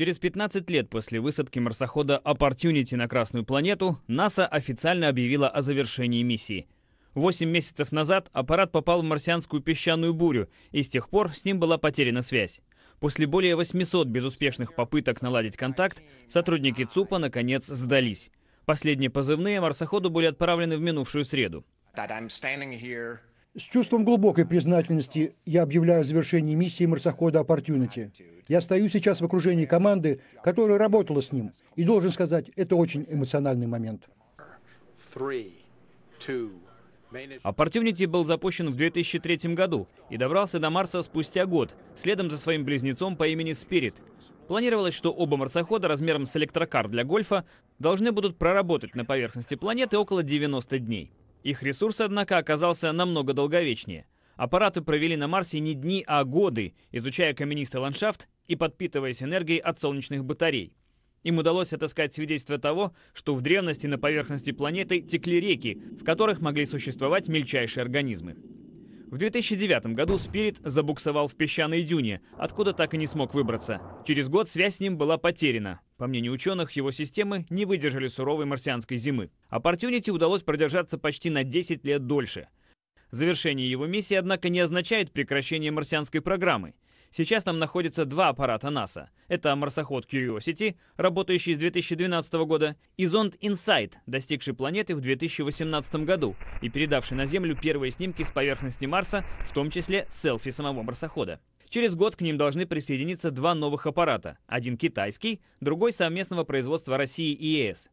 Через 15 лет после высадки марсохода Opportunity на Красную планету НАСА официально объявила о завершении миссии. Восемь месяцев назад аппарат попал в марсианскую песчаную бурю, и с тех пор с ним была потеряна связь. После более 800 безуспешных попыток наладить контакт, сотрудники ЦУПа наконец сдались. Последние позывные марсоходу были отправлены в минувшую среду. С чувством глубокой признательности я объявляю завершение миссии марсохода «Оппортюнити». Я стою сейчас в окружении команды, которая работала с ним, и должен сказать, это очень эмоциональный момент. Opportunity был запущен в 2003 году и добрался до Марса спустя год, следом за своим близнецом по имени Спирит. Планировалось, что оба марсохода размером с электрокар для гольфа должны будут проработать на поверхности планеты около 90 дней. Их ресурс, однако, оказался намного долговечнее. Аппараты провели на Марсе не дни, а годы, изучая каменистый ландшафт и подпитываясь энергией от солнечных батарей. Им удалось отыскать свидетельство того, что в древности на поверхности планеты текли реки, в которых могли существовать мельчайшие организмы. В 2009 году Спирит забуксовал в песчаной дюне, откуда так и не смог выбраться. Через год связь с ним была потеряна, по мнению ученых, его системы не выдержали суровой марсианской зимы. Opportunity удалось продержаться почти на 10 лет дольше. Завершение его миссии, однако, не означает прекращение марсианской программы. Сейчас там находятся два аппарата НАСА. Это марсоход Curiosity, работающий с 2012 года, и зонд Insight, достигший планеты в 2018 году и передавший на Землю первые снимки с поверхности Марса, в том числе селфи самого марсохода. Через год к ним должны присоединиться два новых аппарата. Один китайский, другой совместного производства России и ЕС.